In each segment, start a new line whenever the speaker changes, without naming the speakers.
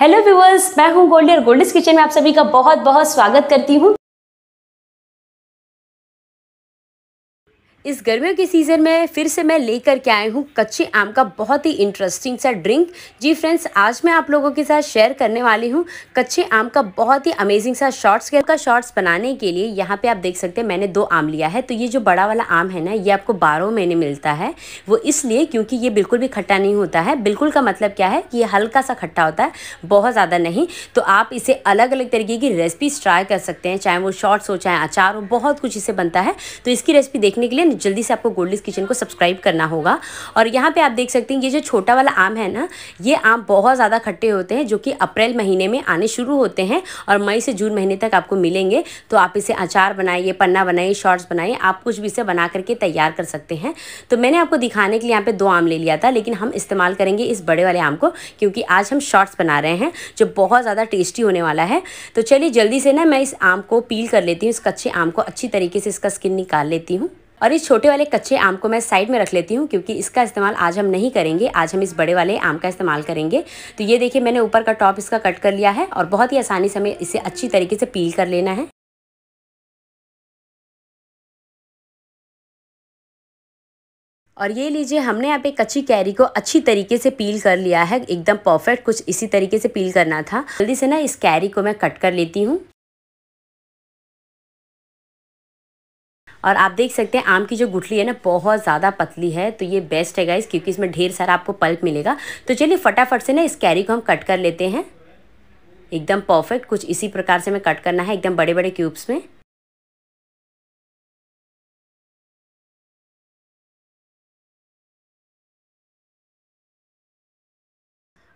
hello viewers मैं हूं गोल्डी और गोल्डिस किचन में आप सभी का बहुत बहुत स्वागत करती हूं इस गर्मियों के सीज़न में फिर से मैं लेकर
के आई हूँ कच्चे आम का बहुत ही इंटरेस्टिंग सा ड्रिंक जी फ्रेंड्स आज मैं आप लोगों के साथ शेयर करने वाली हूँ कच्चे आम का बहुत ही अमेजिंग सा शॉर्ट्स का शॉर्ट्स बनाने के लिए यहाँ पे आप देख सकते हैं मैंने दो आम लिया है तो ये जो बड़ा वाला आम है ना ये आपको बारह महीने मिलता है वो इसलिए क्योंकि ये बिल्कुल भी खट्टा नहीं होता है बिल्कुल का मतलब क्या है कि ये हल्का सा खट्टा होता है बहुत ज़्यादा नहीं तो आप इसे अलग अलग तरीके की रेसिपीज़ ट्राई कर सकते हैं चाहे वो शॉर्ट्स हो चाहे अचार हो बहुत कुछ इसे बनता है तो इसकी रेसिपी देखने के लिए एंड जल्दी से आपको गोल्डिस किचन को सब्सक्राइब करना होगा और यहाँ पे आप देख सकते हैं ये जो छोटा वाला आम है ना ये आम बहुत ज़्यादा खट्टे होते हैं जो कि अप्रैल महीने में आने शुरू होते हैं और मई से जून महीने तक आपको मिलेंगे तो आप इसे अचार बनाइए पन्ना बनाइए शॉर्ट्स बनाइए आप कुछ भी इसे बना करके तैयार कर सकते हैं तो मैंने आपको दिखाने के लिए यहाँ पर दो आम ले लिया था लेकिन हम इस्तेमाल करेंगे इस बड़े वाले आम को क्योंकि आज हम शॉर्ट्स बना रहे हैं जो बहुत ज़्यादा टेस्टी होने वाला है तो चलिए जल्दी से ना मैं इस आम को पील कर लेती हूँ इस कच्चे आम को अच्छी तरीके से इसका स्किन निकाल लेती हूँ और इस छोटे वाले कच्चे आम को मैं साइड में रख लेती हूँ क्योंकि इसका इस्तेमाल आज हम नहीं करेंगे आज हम इस बड़े वाले आम का इस्तेमाल करेंगे तो ये देखिए मैंने ऊपर का टॉप इसका कट कर लिया है और बहुत ही आसानी से हमें इसे अच्छी तरीके से पील कर लेना है और ये लीजिए हमने यहाँ पे कच्ची कैरी को अच्छी तरीके से पील कर लिया है एकदम परफेक्ट कुछ इसी तरीके से पील करना था जल्दी से ना इस कैरी को मैं कट कर लेती हूँ और आप देख सकते हैं आम की जो गुठली है ना बहुत ज़्यादा पतली है तो ये बेस्ट है गाइस क्योंकि इसमें ढेर सारा आपको पल्प मिलेगा तो चलिए फटाफट से ना इस कैरी को हम कट कर लेते हैं एकदम परफेक्ट कुछ इसी प्रकार से हमें कट करना है एकदम बड़े बड़े क्यूब्स में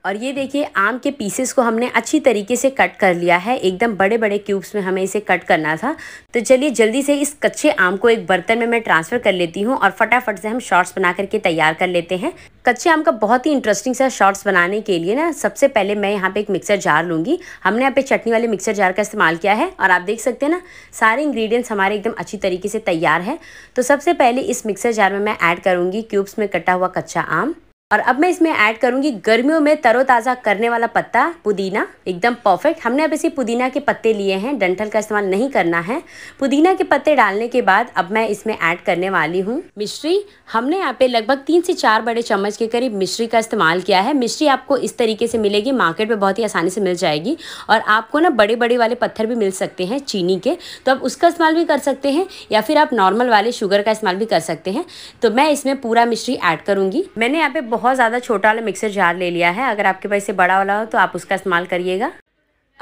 और ये देखिए आम के पीसेस
को हमने अच्छी तरीके से कट कर लिया है एकदम बड़े बड़े क्यूब्स में हमें इसे कट करना था तो चलिए जल्दी से इस कच्चे आम को एक बर्तन में मैं ट्रांसफ़र कर लेती हूँ और फटाफट से हम शॉर्ट्स बना करके तैयार कर लेते हैं कच्चे आम का बहुत ही इंटरेस्टिंग सा शॉर्ट्स बनाने के लिए ना सबसे पहले मैं यहाँ पे एक मिक्सर जार लूँगी हमने यहाँ पे चटनी वाले मिक्सर जार का इस्तेमाल किया है और आप देख सकते हैं ना सारे इंग्रेडिएंट्स हमारे एकदम अच्छी तरीके से तैयार है तो सबसे पहले इस मिक्सर जार में मैं ऐड करूँगी क्यूब्स में कटा हुआ कच्चा आम और अब मैं इसमें ऐड करूंगी गर्मियों में तरोताज़ा करने वाला पत्ता पुदीना एकदम परफेक्ट हमने अब इसी पुदीना के पत्ते लिए हैं डंठल का इस्तेमाल नहीं करना है पुदीना के पत्ते डालने के बाद अब मैं इसमें ऐड करने वाली हूँ मिश्री हमने यहाँ पे लगभग तीन से चार बड़े चम्मच के करीब मिश्री का इस्तेमाल किया है मिश्री आपको इस तरीके से मिलेगी मार्केट में बहुत ही आसानी से मिल जाएगी और आपको ना बड़े बड़े वाले पत्थर भी मिल सकते हैं चीनी के तो आप उसका इस्तेमाल भी कर सकते हैं या फिर आप नॉर्मल वाले शुगर का इस्तेमाल भी कर सकते हैं तो मैं इसमें पूरा मिश्री ऐड करूँगी मैंने यहाँ पे बहुत ज़्यादा छोटा वाला मिक्सर जार ले लिया है अगर आपके पास इसे बड़ा वाला हो तो आप उसका इस्तेमाल करिएगा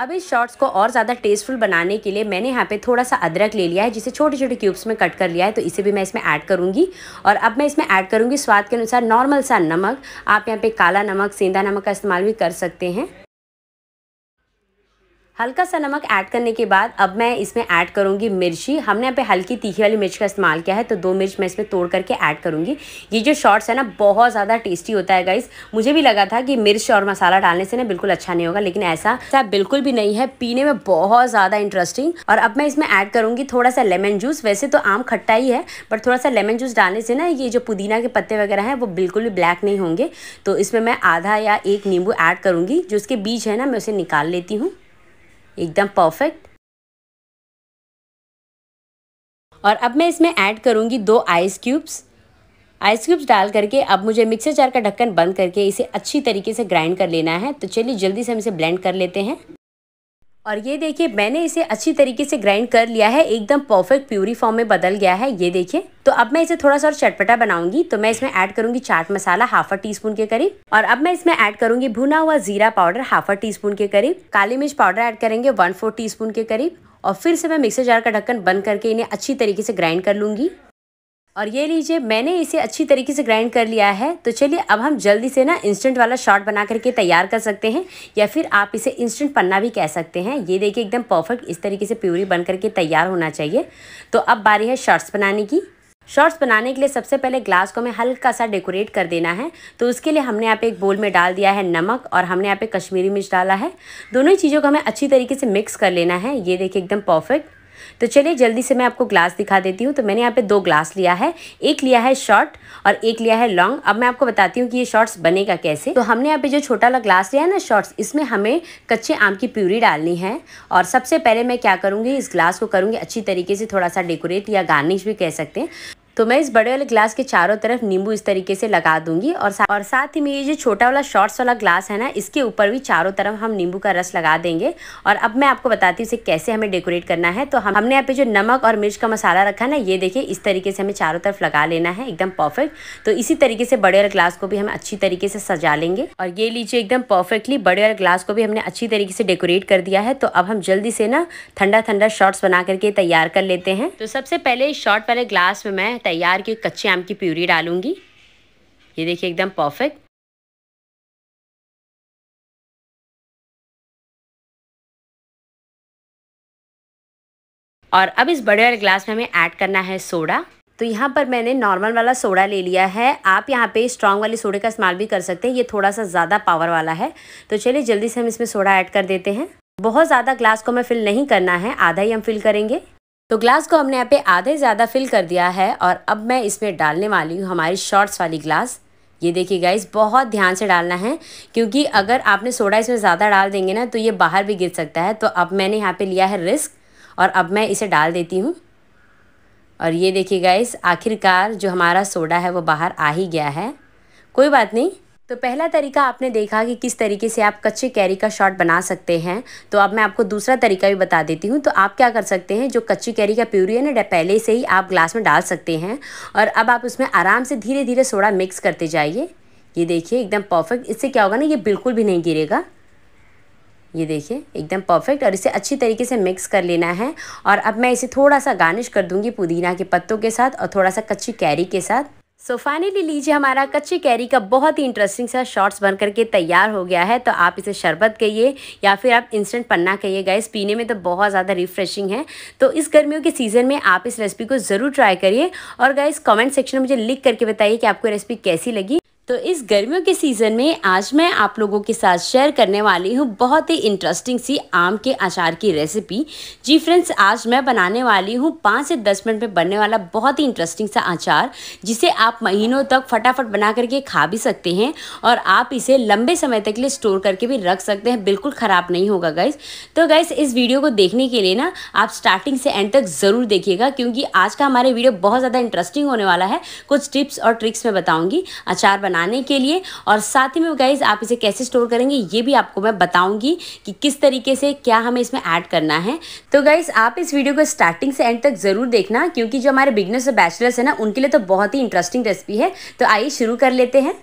अब इस शॉर्ट्स को और ज़्यादा टेस्टफुल बनाने के लिए मैंने यहाँ पे थोड़ा सा अदरक ले लिया है जिसे छोटे छोटे क्यूब्स में कट कर लिया है तो इसे भी मैं इसमें ऐड करूँगी और अब मैं इसमें ऐड करूँगी स्वाद के अनुसार नॉर्मल सा नमक आप यहाँ पे काला नमक सेंधा नमक का इस्तेमाल भी कर सकते हैं हल्का सा नमक ऐड करने के बाद अब मैं इसमें ऐड करूँगी मिर्ची हमने यहाँ पे हल्की तीखी वाली मिर्च का इस्तेमाल किया है तो दो मिर्च मैं इसमें तोड़ करके ऐड करूँगी ये जो शॉर्ट्स है ना बहुत ज़्यादा टेस्टी होता है गाइस मुझे भी लगा था कि मिर्च और मसाला डालने से ना बिल्कुल अच्छा नहीं होगा लेकिन ऐसा ऐसा बिल्कुल भी नहीं है पीने में बहुत ज़्यादा इंटरेस्टिंग और अब मैं इसमें ऐड करूँगी थोड़ा सा लेमन जूस वैसे तो आम खट्टा ही है बट थोड़ा सा लेमन जूस डालने से ना ये जो पुदीना के पत्ते वगैरह हैं वो बिल्कुल भी ब्लैक नहीं होंगे तो इसमें मैं आधा या एक नींबू ऐड करूँगी जो उसके बीज है ना
मैं उसे निकाल लेती हूँ एकदम परफेक्ट
और अब मैं इसमें ऐड करूंगी दो आइस क्यूब्स आइस क्यूब्स डाल करके अब मुझे मिक्सर जार का ढक्कन बंद करके इसे अच्छी तरीके से ग्राइंड कर लेना है तो चलिए जल्दी से हम इसे ब्लेंड कर लेते हैं और ये देखिए मैंने इसे अच्छी तरीके से ग्राइंड कर लिया है एकदम परफेक्ट प्यूरी फॉर्म में बदल गया है ये देखिए तो अब मैं इसे थोड़ा सा और चटपटा बनाऊंगी तो मैं इसमें ऐड करूंगी chaat masala half a teaspoon के करीब और अब मैं इसमें ऐड करूंगी भुना हुआ जीरा powder half a teaspoon के करीब काली मिर्च पाउडर ऐड करेंगे वन फोर टी स्पून के करीब और फिर से मैं मिक्सर जार का ढक्कन बंद करके इन्हें अच्छी तरीके से ग्राइंड कर लूंगी और ये लीजिए मैंने इसे अच्छी तरीके से ग्राइंड कर लिया है तो चलिए अब हम जल्दी से ना इंस्टेंट वाला शॉट बना करके तैयार कर सकते हैं या फिर आप इसे इंस्टेंट पन्ना भी कह सकते हैं ये देखिए एकदम परफेक्ट इस तरीके से प्यूरी बन करके तैयार होना चाहिए तो अब बारी है शॉर्ट्स बनाने की शॉर्ट्स बनाने के लिए सबसे पहले ग्लास को हमें हल्का सा डेकोरेट कर देना है तो उसके लिए हमने यहाँ पे एक बोल में डाल दिया है नमक और हमने यहाँ पे कश्मीरी मिर्च डाला है दोनों ही चीज़ों को हमें अच्छी तरीके से मिक्स कर लेना है ये देखिए एकदम परफेक्ट तो चलिए जल्दी से मैं आपको ग्लास दिखा देती हूँ तो मैंने यहाँ पे दो ग्लास लिया है एक लिया है शॉर्ट और एक लिया है लॉन्ग अब मैं आपको बताती हूँ कि ये शॉर्ट्स बनेगा कैसे तो हमने यहाँ पे जो छोटा वाला ग्लास लिया है ना शॉर्ट्स इसमें हमें कच्चे आम की प्यूरी डालनी है और सबसे पहले मैं क्या करूँगी इस ग्लास को करूँगी अच्छी तरीके से थोड़ा सा डेकोरेट या गार्निश भी कह सकते हैं तो मैं इस बड़े वाले ग्लास के चारों तरफ नींबू इस तरीके से लगा दूंगी और साथ और साथ ही में ये जो छोटा वाला शॉर्ट्स वाला ग्लास है ना इसके ऊपर भी चारों तरफ हम नींबू का रस लगा देंगे और अब मैं आपको बताती हूँ इसे कैसे हमें डेकोरेट करना है तो हम हमने यहाँ पे जो नमक और मिर्च का मसाला रखा ना ये देखिए इस तरीके से हमें चारों तरफ लगा लेना है एकदम परफेक्ट तो इसी तरीके से बड़े वाले ग्लास को भी हम अच्छी तरीके से सजा लेंगे और ये लीजिए एकदम परफेक्टली बड़े वाले ग्लास को भी हमने अच्छी तरीके से डेकोरेट कर दिया है तो अब हम जल्दी से ना ठंडा ठंडा शॉर्ट्स बना करके तैयार कर लेते हैं तो सबसे पहले इस शॉर्ट वाले ग्लास में मैं तैयार की कच्चे आम की प्यूरी डालूंगी
ये देखिए एकदम परफेक्ट और अब इस बड़े वाले
ग्लास में हमें ऐड करना है सोडा तो यहाँ पर मैंने नॉर्मल वाला सोडा ले लिया है आप यहाँ पे स्ट्रांग वाले सोडे का इस्तेमाल भी कर सकते हैं ये थोड़ा सा ज़्यादा पावर वाला है तो चलिए जल्दी से हम इसमें सोडा ऐड कर देते हैं बहुत ज़्यादा ग्लास को हमें फिल नहीं करना है आधा ही हम फिल करेंगे तो ग्लास को हमने यहाँ पे आधे ज़्यादा फिल कर दिया है और अब मैं इसमें डालने वाली हूँ हमारी शॉर्ट्स वाली ग्लास ये देखिए गाइस बहुत ध्यान से डालना है क्योंकि अगर आपने सोडा इसमें ज़्यादा डाल देंगे ना तो ये बाहर भी गिर सकता है तो अब मैंने यहाँ पे लिया है रिस्क और अब मैं इसे डाल देती हूँ और ये देखिए गाइस आखिरकार जो हमारा सोडा है वो बाहर आ ही गया है कोई बात नहीं तो पहला तरीका आपने देखा कि किस तरीके से आप कच्चे कैरी का शॉट बना सकते हैं तो अब मैं आपको दूसरा तरीका भी बता देती हूँ तो आप क्या कर सकते हैं जो कच्ची कैरी का प्यूरी है ना पहले से ही आप ग्लास में डाल सकते हैं और अब आप उसमें आराम से धीरे धीरे सोडा मिक्स करते जाइए ये देखिए एकदम परफेक्ट इससे क्या होगा ना ये बिल्कुल भी नहीं गिरेगा ये देखिए एकदम परफेक्ट और इसे अच्छी तरीके से मिक्स कर लेना है और अब मैं इसे थोड़ा सा गार्निश कर दूंगी पुदीना के पत्तों के साथ और थोड़ा सा कच्ची कैरी के साथ सो फाइनली लीजिए हमारा कच्चे कैरी का बहुत ही इंटरेस्टिंग सा शॉर्ट्स बन करके तैयार हो गया है तो आप इसे शरबत कहिए या फिर आप इंस्टेंट पन्ना कहिए गाइस पीने में तो बहुत ज़्यादा रिफ्रेशिंग है तो इस गर्मियों के सीज़न में आप इस रेसिपी को ज़रूर ट्राई करिए और गाइस कमेंट सेक्शन में मुझे लिख करके बताइए कि आपको रेसिपी कैसी लगी तो इस गर्मियों के सीज़न में आज मैं आप लोगों के साथ शेयर करने वाली हूँ बहुत ही इंटरेस्टिंग सी आम के अचार की रेसिपी जी फ्रेंड्स आज मैं बनाने वाली हूँ पाँच से दस मिनट में बनने वाला बहुत ही इंटरेस्टिंग सा अचार जिसे आप महीनों तक फटाफट बना करके खा भी सकते हैं और आप इसे लंबे समय तक लिए स्टोर करके भी रख सकते हैं बिल्कुल ख़राब नहीं होगा गाइज तो गाइज इस वीडियो को देखने के लिए ना आप स्टार्टिंग से एंड तक ज़रूर देखिएगा क्योंकि आज का हमारे वीडियो बहुत ज़्यादा इंटरेस्टिंग होने वाला है कुछ टिप्स और ट्रिक्स मैं बताऊँगी अचार बनाने के लिए और साथ ही में गाइज आप इसे कैसे स्टोर करेंगे ये भी आपको मैं बताऊंगी कि किस तरीके से क्या हमें इसमें ऐड करना है तो गाइज आप इस वीडियो को स्टार्टिंग से एंड तक ज़रूर देखना क्योंकि जो हमारे बिगनर्स और बैचलर्स है ना उनके लिए तो बहुत ही इंटरेस्टिंग रेसिपी है तो आइए शुरू कर
लेते हैं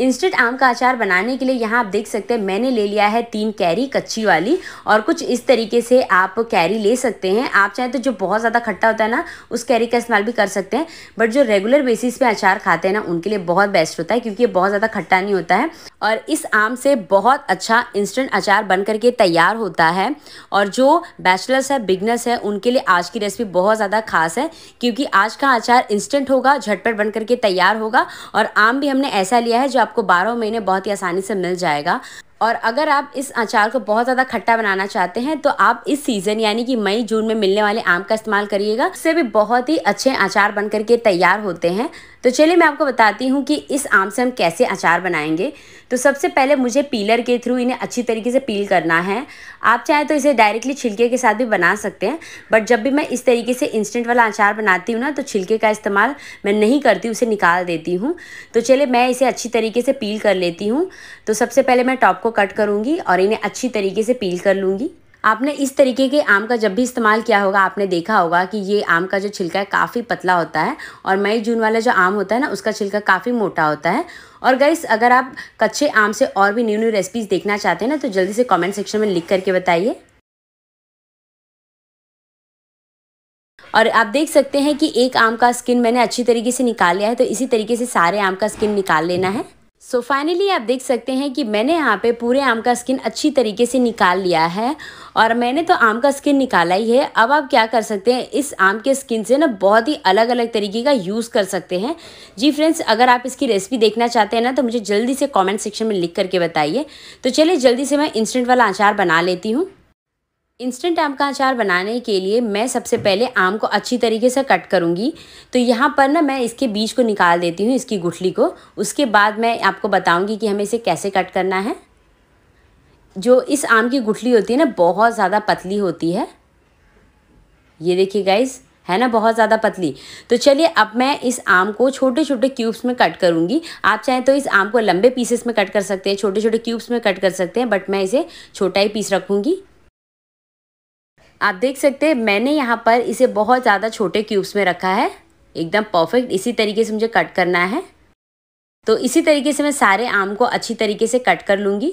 इंस्टेंट आम का अचार बनाने के लिए यहाँ
आप देख सकते हैं मैंने ले लिया है तीन कैरी कच्ची वाली और कुछ इस तरीके से आप कैरी ले सकते हैं आप चाहें तो जो बहुत ज़्यादा खट्टा होता है ना उस कैरी का इस्तेमाल भी कर सकते हैं बट जो रेगुलर बेसिस पे अचार खाते हैं ना उनके लिए बहुत बेस्ट होता है क्योंकि ये बहुत ज़्यादा खट्टा नहीं होता है और इस आम से बहुत अच्छा इंस्टेंट अचार बन करके तैयार होता है और जो बैचलर्स है बिगनर्स है उनके लिए आज की रेसिपी बहुत ज़्यादा खास है क्योंकि आज का अचार इंस्टेंट होगा झटपट बन करके तैयार होगा और आम भी हमने ऐसा लिया है जो आप आपको बारह महीने बहुत ही आसानी से मिल जाएगा और अगर आप इस अचार को बहुत ज़्यादा खट्टा बनाना चाहते हैं तो आप इस सीज़न यानी कि मई जून में मिलने वाले आम का इस्तेमाल करिएगा इससे भी बहुत ही अच्छे अचार बन करके तैयार होते हैं तो चलिए मैं आपको बताती हूँ कि इस आम से हम कैसे अचार बनाएंगे तो सबसे पहले मुझे पीलर के थ्रू इन्हें अच्छी तरीके से पील करना है आप चाहें तो इसे डायरेक्टली छिलके के साथ भी बना सकते हैं बट जब भी मैं इस तरीके से इंस्टेंट वाला अचार बनाती हूँ ना तो छिलके का इस्तेमाल मैं नहीं करती उसे निकाल देती हूँ तो चलिए मैं इसे अच्छी तरीके से पील कर लेती हूँ तो सबसे पहले मैं टॉप को कट करूँगी और इन्हें अच्छी तरीके से पील कर लूँगी आपने इस तरीके के आम का जब भी इस्तेमाल किया होगा आपने देखा होगा कि ये आम का जो छिलका है काफ़ी पतला होता है और मई जून वाला जो आम होता है ना उसका छिलका काफ़ी मोटा होता है और गाइस अगर आप कच्चे आम से और भी न्यू न्यू रेसिपीज़ देखना चाहते हैं ना तो जल्दी से कमेंट सेक्शन में लिख करके बताइए और आप देख सकते हैं कि एक आम का स्किन मैंने अच्छी तरीके से निकाल लिया है तो इसी तरीके से सारे आम का स्किन निकाल लेना है सो so फाइनली आप देख सकते हैं कि मैंने यहाँ पे पूरे आम का स्किन अच्छी तरीके से निकाल लिया है और मैंने तो आम का स्किन निकाला ही है अब आप क्या कर सकते हैं इस आम के स्किन से ना बहुत ही अलग अलग तरीके का यूज़ कर सकते हैं जी फ्रेंड्स अगर आप इसकी रेसिपी देखना चाहते हैं ना तो मुझे जल्दी से कॉमेंट सेक्शन में लिख करके बताइए तो चलिए जल्दी से मैं इंस्टेंट वाला अचार बना लेती हूँ इंस्टेंट आम का अचार बनाने के लिए मैं सबसे पहले आम को अच्छी तरीके से कट करूँगी तो यहाँ पर ना मैं इसके बीज को निकाल देती हूँ इसकी गुठली को उसके बाद मैं आपको बताऊँगी कि हमें इसे कैसे कट करना है जो इस आम की गुठली होती है ना बहुत ज़्यादा पतली होती है ये देखिए गाइज़ है ना बहुत ज़्यादा पतली तो चलिए अब मैं इस आम को छोटे छोटे क्यूब्स में कट करूँगी आप चाहें तो इस आम को लंबे पीसेस में कट कर सकते हैं छोटे छोटे क्यूब्स में कट कर सकते हैं बट मैं इसे छोटा ही पीस रखूँगी आप देख सकते हैं मैंने यहाँ पर इसे बहुत ज़्यादा छोटे क्यूब्स में रखा है एकदम परफेक्ट इसी तरीके से मुझे कट करना है तो इसी तरीके से मैं सारे आम को अच्छी तरीके से कट कर लूँगी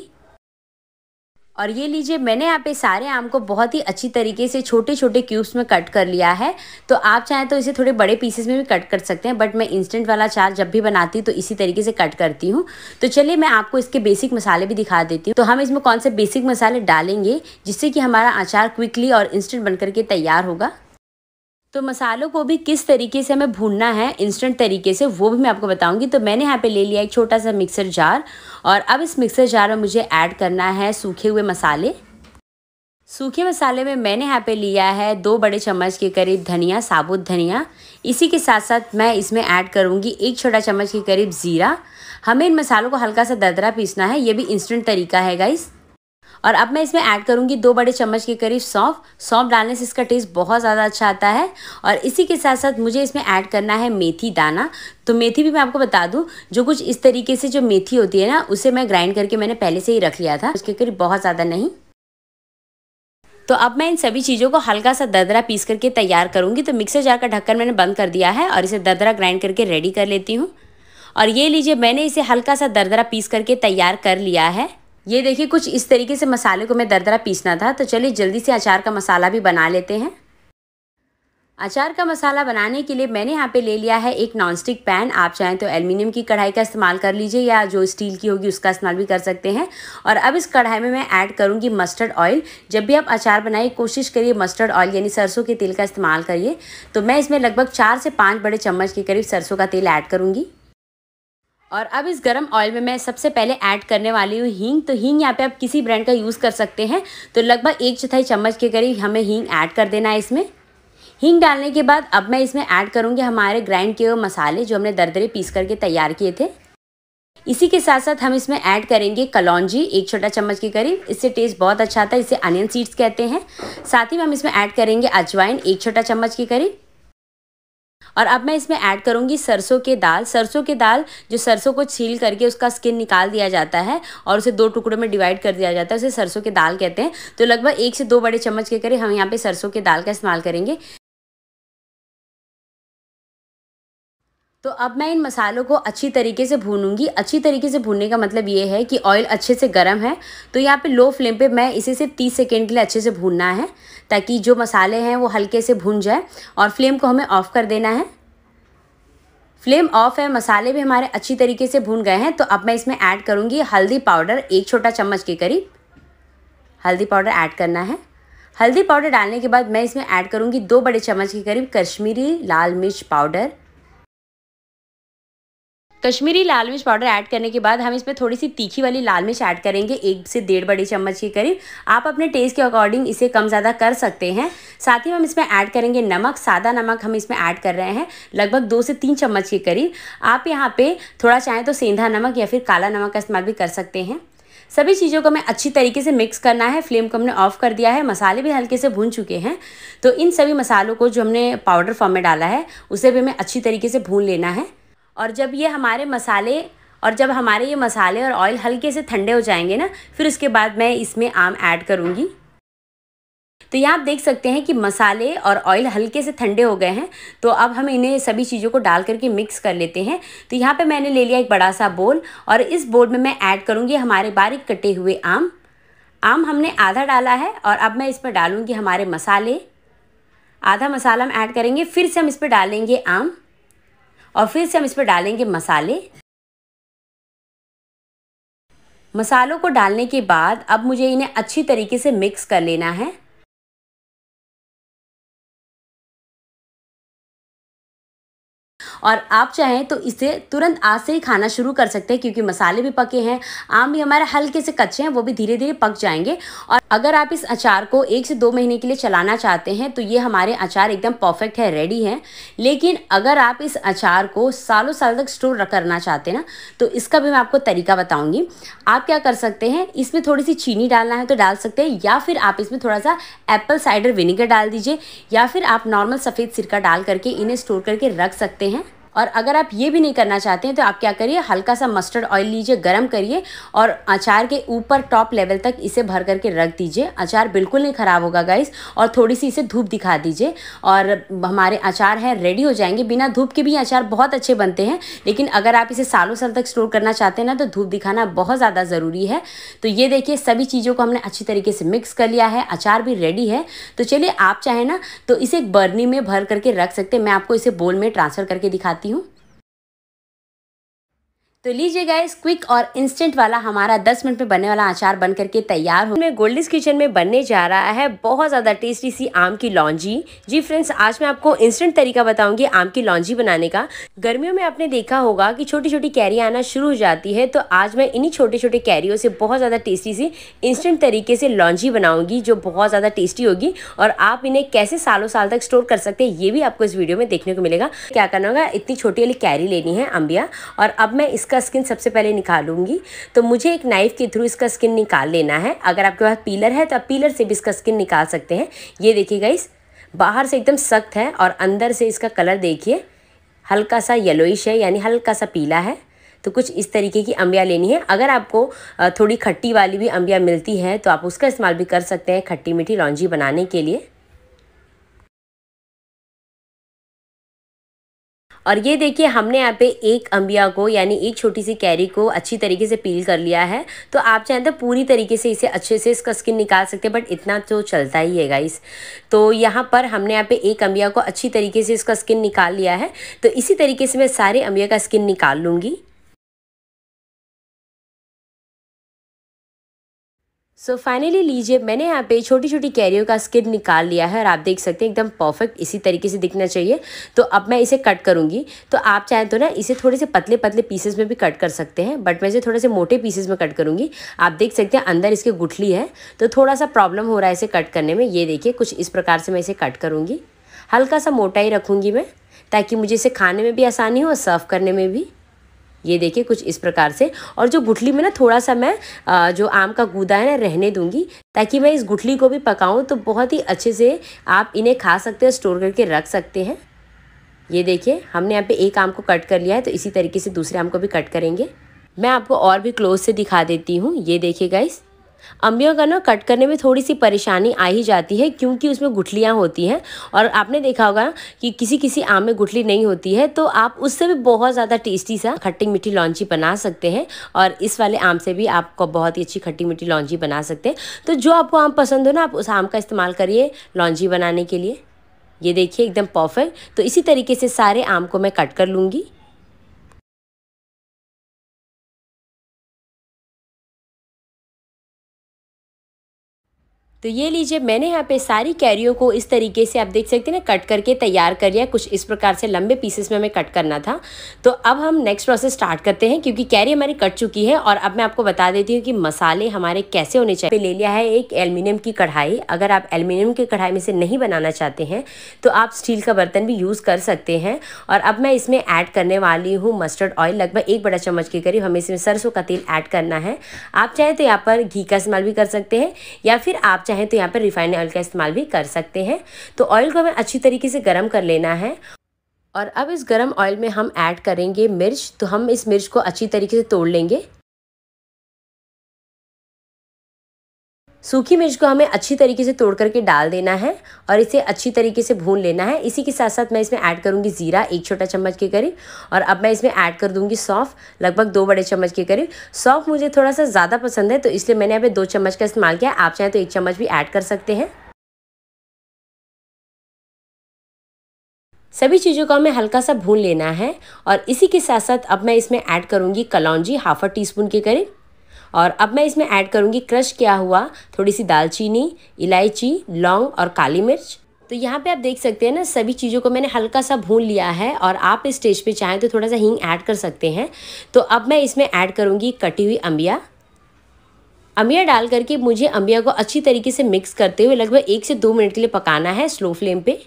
और ये लीजिए मैंने यहाँ पे सारे आम को बहुत ही अच्छी तरीके से छोटे छोटे क्यूब्स में कट कर लिया है तो आप चाहें तो इसे थोड़े बड़े पीसेस में भी कट कर सकते हैं बट मैं इंस्टेंट वाला चार जब भी बनाती हूँ तो इसी तरीके से कट करती हूँ तो चलिए मैं आपको इसके बेसिक मसाले भी दिखा देती हूँ तो हम इसमें कौन से बेसिक मसाले डालेंगे जिससे कि हमारा अचार क्विकली और इंस्टेंट बन करके तैयार होगा तो मसालों को भी किस तरीके से हमें भूनना है इंस्टेंट तरीके से वो भी मैं आपको बताऊंगी तो मैंने यहाँ पे ले लिया एक छोटा सा मिक्सर जार और अब इस मिक्सर जार में मुझे ऐड करना है सूखे हुए मसाले सूखे मसाले में मैंने यहाँ पे लिया है दो बड़े चम्मच के करीब धनिया साबुत धनिया इसी के साथ साथ मैं इसमें ऐड करूँगी एक छोटा चम्मच के करीब ज़ीरा हमें इन मसालों को हल्का सा दरदरा पीसना है ये भी इंस्टेंट तरीका है गाइज़ और अब मैं इसमें ऐड करूँगी दो बड़े चम्मच के करीब सौंफ सौंफ डालने से इसका टेस्ट बहुत ज़्यादा अच्छा आता है और इसी के साथ साथ मुझे इसमें ऐड करना है मेथी दाना तो मेथी भी मैं आपको बता दूं जो कुछ इस तरीके से जो मेथी होती है ना उसे मैं ग्राइंड करके मैंने पहले से ही रख लिया था उसके करीब बहुत ज़्यादा नहीं तो अब मैं इन सभी चीज़ों को हल्का सा ददरा पीस करके तैयार करूँगी तो मिक्सर जार का ढक्कन मैंने बंद कर दिया है और इसे ददरा ग्राइंड करके रेडी कर लेती हूँ और ये लीजिए मैंने इसे हल्का सा दरदरा पीस करके तैयार कर लिया है ये देखिए कुछ इस तरीके से मसाले को मैं दरदरा पीसना था तो चलिए जल्दी से अचार का मसाला भी बना लेते हैं अचार का मसाला बनाने के लिए मैंने यहाँ पे ले लिया है एक नॉनस्टिक पैन आप चाहें तो एल्युमिनियम की कढ़ाई का इस्तेमाल कर लीजिए या जो स्टील की होगी उसका इस्तेमाल भी कर सकते हैं और अब इस कढ़ाई में मैं ऐड करूँगी मस्टर्ड ऑयल जब भी आप अचार बनाए कोशिश करिए मस्टर्ड ऑयल यानी सरसों के तेल का इस्तेमाल करिए तो मैं इसमें लगभग चार से पाँच बड़े चम्मच के करीब सरसों का तेल ऐड करूँगी और अब इस गरम ऑयल में मैं सबसे पहले ऐड करने वाली हूँ हींग तो हींग यहाँ पे आप किसी ब्रांड का यूज़ कर सकते हैं तो लगभग एक चौथाई चम्मच के करीब हमें हींग ऐड कर देना है इसमें हींग डालने के बाद अब मैं इसमें ऐड करूँगी हमारे ग्राइंड किए हुए मसाले जो हमने दरदरे पीस करके तैयार किए थे इसी के साथ साथ हम इसमें ऐड करेंगे कलौजी एक छोटा चम्मच के करीब इससे टेस्ट बहुत अच्छा आता है इसे अनियन सीड्स कहते हैं साथ ही हम इसमें ऐड करेंगे अजवाइन एक छोटा चम्मच के करीब और अब मैं इसमें ऐड करूंगी सरसों के दाल सरसों के दाल जो सरसों को छील करके उसका स्किन निकाल दिया जाता है और उसे दो टुकड़ों में डिवाइड कर दिया जाता है उसे सरसों के दाल कहते हैं तो लगभग एक से दो बड़े चम्मच के करीब हम यहाँ पे सरसों
के दाल का इस्तेमाल करेंगे तो
अब मैं इन मसालों को अच्छी तरीके से भूनूंगी अच्छी तरीके से भूनने का मतलब ये है कि ऑयल अच्छे से गर्म है तो यहाँ पे लो फ्लेम पे मैं इसे सिर्फ तीस सेकेंड के लिए अच्छे से भूनना है ताकि जो मसाले हैं वो हल्के से भून जाए और फ्लेम को हमें ऑफ़ कर देना है फ्लेम ऑफ है मसाले भी हमारे अच्छी तरीके से भून गए हैं तो अब मैं इसमें ऐड करूँगी हल्दी पाउडर एक छोटा चम्मच के करीब हल्दी पाउडर ऐड करना है हल्दी पाउडर डालने के बाद मैं इसमें ऐड करूँगी दो बड़े चम्मच के करीब कश्मीरी लाल मिर्च पाउडर कश्मीरी लाल मिर्च पाउडर ऐड करने के बाद हम इसमें थोड़ी सी तीखी वाली लाल मिर्च ऐड करेंगे एक से डेढ़ बड़ी चम्मच के करीब आप अपने टेस्ट के अकॉर्डिंग इसे कम ज़्यादा कर सकते हैं साथ ही हम इसमें ऐड करेंगे नमक सादा नमक हम इसमें ऐड कर रहे हैं लगभग दो से तीन चम्मच के करीब आप यहाँ पर थोड़ा चाहें तो सेंधा नमक या फिर काला नमक का इस्तेमाल भी कर सकते हैं सभी चीज़ों को हमें अच्छी तरीके से मिक्स करना है फ्लेम को हमने ऑफ़ कर दिया है मसाले भी हल्के से भून चुके हैं तो इन सभी मसालों को जो हमने पाउडर फॉर्म में डाला है उसे भी हमें अच्छी तरीके से भून लेना है और जब ये हमारे मसाले और जब हमारे ये मसाले और ऑयल हल्के से ठंडे हो जाएंगे ना फिर उसके बाद मैं इसमें आम ऐड करूँगी तो यहाँ आप देख सकते हैं कि मसाले और ऑयल हल्के से ठंडे हो गए हैं तो अब हम इन्हें सभी चीज़ों को डाल करके मिक्स कर लेते हैं तो यहाँ पे मैंने ले लिया एक बड़ा सा बोल और इस बोल में मैं ऐड करूँगी हमारे बारीक कटे हुए आम आम हमने आधा डाला है और अब मैं इस पर डालूँगी हमारे मसाले आधा मसाला हम ऐड करेंगे फिर से हम इस पर डालेंगे आम और फिर से
हम इस पर डालेंगे मसाले मसालों को डालने के बाद अब मुझे इन्हें अच्छी तरीके से मिक्स कर लेना है और आप चाहें
तो इसे तुरंत आज से ही खाना शुरू कर सकते हैं क्योंकि मसाले भी पके हैं आम भी हमारे हल्के से कच्चे हैं वो भी धीरे धीरे पक जाएंगे और अगर आप इस अचार को एक से दो महीने के लिए चलाना चाहते हैं तो ये हमारे अचार एकदम परफेक्ट है रेडी है लेकिन अगर आप इस अचार को सालों साल तक स्टोर करना चाहते हैं ना तो इसका भी मैं आपको तरीका बताऊँगी आप क्या कर सकते हैं इसमें थोड़ी सी चीनी डालना है तो डाल सकते हैं या फिर आप इसमें थोड़ा सा एप्पल साइडर विनेगर डाल दीजिए या फिर आप नॉर्मल सफ़ेद सिरका डाल करके इन्हें स्टोर करके रख सकते हैं और अगर आप ये भी नहीं करना चाहते हैं तो आप क्या करिए हल्का सा मस्टर्ड ऑयल लीजिए गर्म करिए और अचार के ऊपर टॉप लेवल तक इसे भर करके रख दीजिए अचार बिल्कुल नहीं ख़राब होगा गाइस और थोड़ी सी इसे धूप दिखा दीजिए और हमारे अचार हैं रेडी हो जाएंगे बिना धूप के भी अचार बहुत अच्छे बनते हैं लेकिन अगर आप इसे सालों साल तक स्टोर करना चाहते हैं ना तो धूप दिखाना बहुत ज़्यादा ज़रूरी है तो ये देखिए सभी चीज़ों को हमने अच्छी तरीके से मिक्स कर लिया है अचार भी रेडी है तो चलिए आप चाहें ना तो इसे एक बर्नी में भर करके रख सकते हैं मैं आपको इसे बोल में ट्रांसफ़र करके दिखाती Matthew तो लीजिए गाइस क्विक और इंस्टेंट वाला हमारा 10 मिनट में बनने वाला अचार बन करके तैयार हो मैं गोल्डिस किचन में बनने जा रहा है बहुत ज़्यादा टेस्टी सी आम की लॉन्जी जी फ्रेंड्स आज मैं आपको इंस्टेंट तरीका बताऊंगी आम की लॉन्जी बनाने का गर्मियों में आपने देखा होगा कि छोटी छोटी कैरी आना शुरू हो जाती है तो आज मैं इन्हीं छोटे छोटे कैरियों से बहुत ज़्यादा टेस्टी सी इंस्टेंट तरीके से लॉन्जी बनाऊँगी जो बहुत ज़्यादा टेस्टी होगी और आप इन्हें कैसे सालों साल तक स्टोर कर सकते हैं ये भी आपको इस वीडियो में देखने को मिलेगा क्या करना होगा इतनी छोटी वाली कैरी लेनी है अम्बिया और अब मैं इसका इसका स्किन सबसे पहले निकालूंगी तो मुझे एक नाइफ़ के थ्रू इसका स्किन निकाल लेना है अगर आपके पास पीलर है तो आप पीलर से भी इसका स्किन निकाल सकते हैं ये देखिएगा इस बाहर से एकदम सख्त है और अंदर से इसका कलर देखिए हल्का सा येलोइश है यानी हल्का सा पीला है तो कुछ इस तरीके की अम्बिया लेनी है अगर आपको थोड़ी खट्टी वाली भी अम्बिया मिलती है तो आप उसका इस्तेमाल भी कर सकते हैं खट्टी मीठी लॉन्जी बनाने के लिए
और ये देखिए हमने यहाँ
पे एक अम्बिया को यानी एक छोटी सी कैरी को अच्छी तरीके से पील कर लिया है तो आप चाहें तो पूरी तरीके से इसे अच्छे से इसका स्किन निकाल सकते हैं बट इतना तो चलता ही है गाइस तो यहाँ पर हमने यहाँ पे एक अम्बिया को अच्छी तरीके से इसका स्किन निकाल लिया है तो इसी तरीके से मैं सारे
अम्बिया का स्किन निकाल लूँगी
सो फाइनली लीजिए मैंने यहाँ पे छोटी छोटी कैरियो का स्किन निकाल लिया है और आप देख सकते हैं एकदम परफेक्ट इसी तरीके से दिखना चाहिए तो अब मैं इसे कट करूँगी तो आप चाहें तो ना इसे थोड़े से पतले पतले पीसेस में भी कट कर सकते हैं बट मैं इसे थोड़े से मोटे पीसेस में कट करूँगी आप देख सकते हैं अंदर इसके गुठली है तो थोड़ा सा प्रॉब्लम हो रहा है इसे कट करने में ये देखिए कुछ इस प्रकार से मैं इसे कट करूँगी हल्का सा मोटा ही रखूँगी मैं ताकि मुझे इसे खाने में भी आसानी हो और सर्व करने में भी ये देखिए कुछ इस प्रकार से और जो गुठली में ना थोड़ा सा मैं जो आम का गूदा है ना रहने दूंगी ताकि मैं इस गुठली को भी पकाऊं तो बहुत ही अच्छे से आप इन्हें खा सकते हैं स्टोर करके रख सकते हैं ये देखिए हमने यहाँ पे एक आम को कट कर लिया है तो इसी तरीके से दूसरे आम को भी कट करेंगे मैं आपको और भी क्लोज से दिखा देती हूँ ये देखिए गाइस अम्बियों का ना कट करने में थोड़ी सी परेशानी आ ही जाती है क्योंकि उसमें गुठलियाँ होती हैं और आपने देखा होगा कि किसी किसी आम में गुठली नहीं होती है तो आप उससे भी बहुत ज़्यादा टेस्टी सा खट्टी मीठी लॉन्ची बना सकते हैं और इस वाले आम से भी आपको बहुत ही अच्छी खट्टी मीठी लॉन्ची बना सकते हैं तो जो आपको आम पसंद हो ना आप उस आम का इस्तेमाल करिए लॉन्ची बनाने के लिए ये देखिए एकदम परफेक्ट तो इसी तरीके से सारे आम को मैं कट कर लूँगी तो ये लीजिए मैंने यहाँ पे सारी कैरियों को इस तरीके से आप देख सकते हैं ना कट करके तैयार कर लिया कुछ इस प्रकार से लंबे पीसेस में हमें कट करना था तो अब हम नेक्स्ट प्रोसेस स्टार्ट करते हैं क्योंकि कैरी हमारी कट चुकी है और अब मैं आपको बता देती हूँ कि मसाले हमारे कैसे होने चाहिए ले लिया है एक एल्यूमिनियम की कढ़ाई अगर आप एल्यूमिनियम की कढ़ाई में से नहीं बनाना चाहते हैं तो आप स्टील का बर्तन भी यूज़ कर सकते हैं और अब मैं इसमें ऐड करने वाली हूँ मस्टर्ड ऑयल लगभग एक बड़ा चम्मच के करीब हमें इसमें सरसों का तेल ऐड करना है आप चाहें तो यहाँ पर घी का इस्तेमाल भी कर सकते हैं या फिर आप चाहें तो यहाँ पर रिफाइंड ऑयल का इस्तेमाल भी कर सकते हैं तो ऑयल को हमें अच्छी तरीके से गर्म कर लेना है और अब इस गरम ऑयल में हम ऐड करेंगे मिर्च तो हम इस मिर्च को अच्छी तरीके से तोड़ लेंगे सूखी मिर्च को हमें अच्छी तरीके से तोड़ करके डाल देना है और इसे अच्छी तरीके से भून लेना है इसी के साथ साथ मैं इसमें ऐड करूंगी ज़ीरा एक छोटा चम्मच के करीब और अब मैं इसमें ऐड कर दूंगी सौंफ लगभग दो बड़े चम्मच के करीब सौंफ मुझे थोड़ा सा ज़्यादा पसंद है तो इसलिए मैंने अभी दो चम्मच का इस्तेमाल किया आप चाहें तो एक चम्मच भी ऐड कर सकते हैं सभी चीज़ों को हमें हल्का सा भून लेना है और इसी के साथ साथ अब मैं इसमें ऐड करूँगी कलौजी हाफ अ टी स्पून के करीब और अब मैं इसमें ऐड करूँगी क्रश किया हुआ थोड़ी सी दालचीनी इलायची लौंग और काली मिर्च तो यहाँ पे आप देख सकते हैं ना सभी चीज़ों को मैंने हल्का सा भून लिया है और आप इस स्टेज पे चाहें तो थोड़ा सा हींग ऐड कर सकते हैं तो अब मैं इसमें ऐड करूँगी कटी हुई अम्बिया अम्बिया डाल करके मुझे अम्बिया को अच्छी तरीके से मिक्स करते हुए लगभग एक से दो मिनट के लिए पकाना है स्लो फ्लेम पर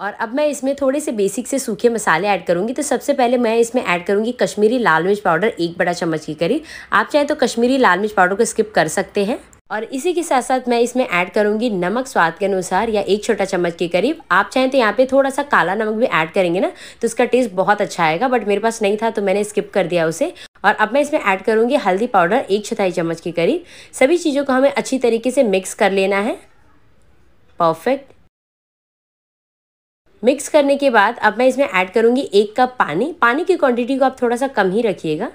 और अब मैं इसमें थोड़े से बेसिक से सूखे मसाले ऐड करूँगी तो सबसे पहले मैं इसमें ऐड करूँगी कश्मीरी लाल मिर्च पाउडर एक बड़ा चम्मच के करीब आप चाहें तो कश्मीरी लाल मिर्च पाउडर को स्किप कर सकते हैं और इसी के साथ साथ मैं इसमें ऐड करूँगी नमक स्वाद के अनुसार या एक छोटा चम्मच के करीब आप चाहें तो यहाँ पे थोड़ा सा काला नमक भी ऐड करेंगे ना तो उसका टेस्ट बहुत अच्छा आएगा बट मेरे पास नहीं था तो मैंने स्किप कर दिया उसे और अब मैं इसमें ऐड करूँगी हल्दी पाउडर एक चौथाई चम्मच के करीब सभी चीज़ों को हमें अच्छी तरीके से मिक्स कर लेना है परफेक्ट मिक्स करने के बाद अब मैं इसमें ऐड करूँगी एक कप पानी पानी की क्वांटिटी को आप थोड़ा सा कम ही रखिएगा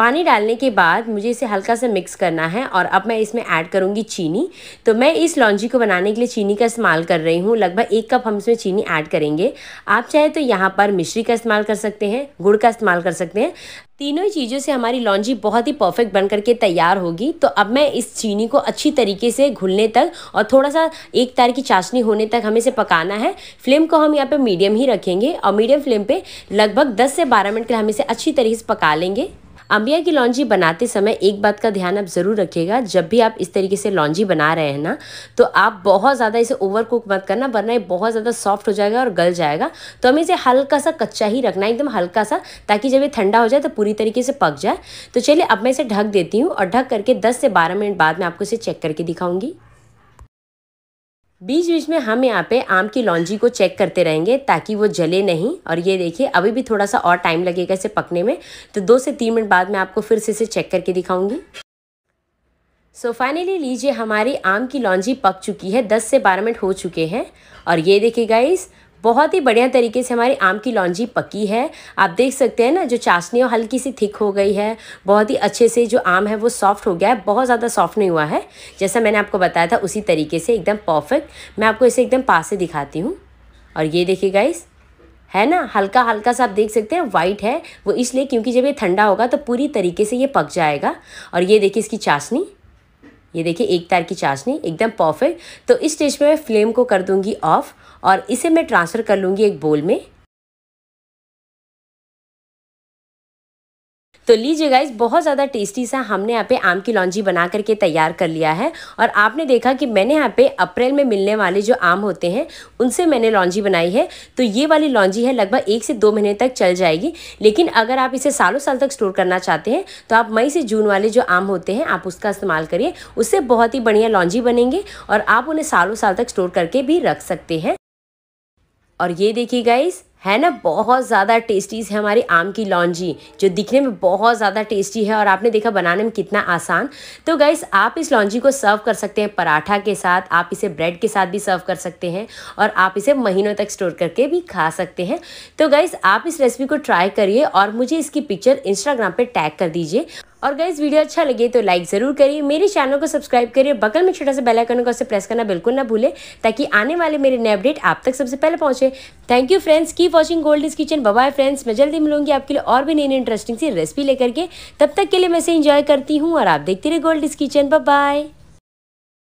पानी डालने के बाद मुझे इसे हल्का सा मिक्स करना है और अब मैं इसमें ऐड करूँगी चीनी तो मैं इस लॉन्जी को बनाने के लिए चीनी का इस्तेमाल कर रही हूँ लगभग एक कप हम इसमें चीनी ऐड करेंगे आप चाहे तो यहाँ पर मिश्री का इस्तेमाल कर सकते हैं गुड़ का इस्तेमाल कर सकते हैं तीनों ही चीज़ों से हमारी लॉन्जी बहुत ही परफेक्ट बन करके तैयार होगी तो अब मैं इस चीनी को अच्छी तरीके से घुलने तक और थोड़ा सा एक तार की चाशनी होने तक हमें इसे पकाना है फ्लेम को हम यहाँ पे मीडियम ही रखेंगे और मीडियम फ्लेम पे लगभग 10 से 12 मिनट के लिए हम इसे अच्छी तरीके से पका लेंगे अंबिया की लॉन्जी बनाते समय एक बात का ध्यान आप ज़रूर रखिएगा जब भी आप इस तरीके से लॉन्जी बना रहे हैं ना तो आप बहुत ज़्यादा इसे ओवर कुक मत करना वरना ये बहुत ज़्यादा सॉफ्ट हो जाएगा और गल जाएगा तो हमें इसे हल्का सा कच्चा ही रखना है एकदम हल्का सा ताकि जब ये ठंडा हो जाए तो पूरी तरीके से पक जाए तो चलिए अब मैं इसे ढक देती हूँ और ढक करके दस से बारह मिनट बाद में आपको इसे चेक करके दिखाऊँगी बीच बीच में हम यहाँ पे आम की लॉन्जी को चेक करते रहेंगे ताकि वो जले नहीं और ये देखिए अभी भी थोड़ा सा और टाइम लगेगा इसे पकने में तो दो से तीन मिनट बाद मैं आपको फिर से इसे चेक करके दिखाऊंगी सो फाइनली लीजिए हमारी आम की लॉन्जी पक चुकी है 10 से 12 मिनट हो चुके हैं और ये देखिए गाइस बहुत ही बढ़िया तरीके से हमारी आम की लौंजी पकी है आप देख सकते हैं ना जो चाशनी है हल्की सी थिक हो गई है बहुत ही अच्छे से जो आम है वो सॉफ्ट हो गया है बहुत ज़्यादा सॉफ्ट नहीं हुआ है जैसा मैंने आपको बताया था उसी तरीके से एकदम परफेक्ट मैं आपको इसे एकदम पास से दिखाती हूँ और ये देखिए गाइस है ना हल्का हल्का सा आप देख सकते हैं वाइट है वो इसलिए क्योंकि जब ये ठंडा होगा तो पूरी तरीके से ये पक जाएगा और ये देखिए इसकी चाशनी ये देखिए एक तार की चाशनी एकदम परफेक्ट तो इस स्टेज पे मैं फ्लेम को कर दूंगी ऑफ़ और इसे मैं ट्रांसफ़र कर लूँगी एक बोल में
तो लीजिए गाइज बहुत ज़्यादा टेस्टी
सा हमने यहाँ पे आम की लॉन्जी बना करके तैयार कर लिया है और आपने देखा कि मैंने यहाँ पे अप्रैल में मिलने वाले जो आम होते हैं उनसे मैंने लॉन्जी बनाई है तो ये वाली लॉन्जी है लगभग एक से दो महीने तक चल जाएगी लेकिन अगर आप इसे सालों साल तक स्टोर करना चाहते हैं तो आप मई से जून वाले जो आम होते हैं आप उसका इस्तेमाल करिए उससे बहुत ही बढ़िया लॉन्जी बनेंगे और आप उन्हें सालों साल तक स्टोर करके भी रख सकते हैं और ये देखिए गाइस है ना बहुत ज़्यादा टेस्टीज है हमारी आम की लॉन्जी जो दिखने में बहुत ज़्यादा टेस्टी है और आपने देखा बनाने में कितना आसान तो गाइस आप इस लॉन्जी को सर्व कर सकते हैं पराठा के साथ आप इसे ब्रेड के साथ भी सर्व कर सकते हैं और आप इसे महीनों तक स्टोर करके भी खा सकते हैं तो गाइस आप इस रेसिपी को ट्राई करिए और मुझे इसकी पिक्चर इंस्टाग्राम पर टैग कर दीजिए और अगर वीडियो अच्छा लगे तो लाइक ज़रूर करिए मेरे चैनल को सब्सक्राइब करिए बगल में छोटा सा बेल आइकन को उसे प्रेस करना बिल्कुल ना भूले ताकि आने वाले मेरे नए अपडेट आप तक सबसे पहले पहुंचे thank you friends keep watching gold is kitchen bye friends मैं जल्दी मिलूंगी आपके लिए और भी नई नई इंटरेस्टिंग सी रेसिपी लेकर के तब तक के लिए मैं इसे
इंजॉय करती हूँ और आप देखते रहे गोल्ड इज किचन बाय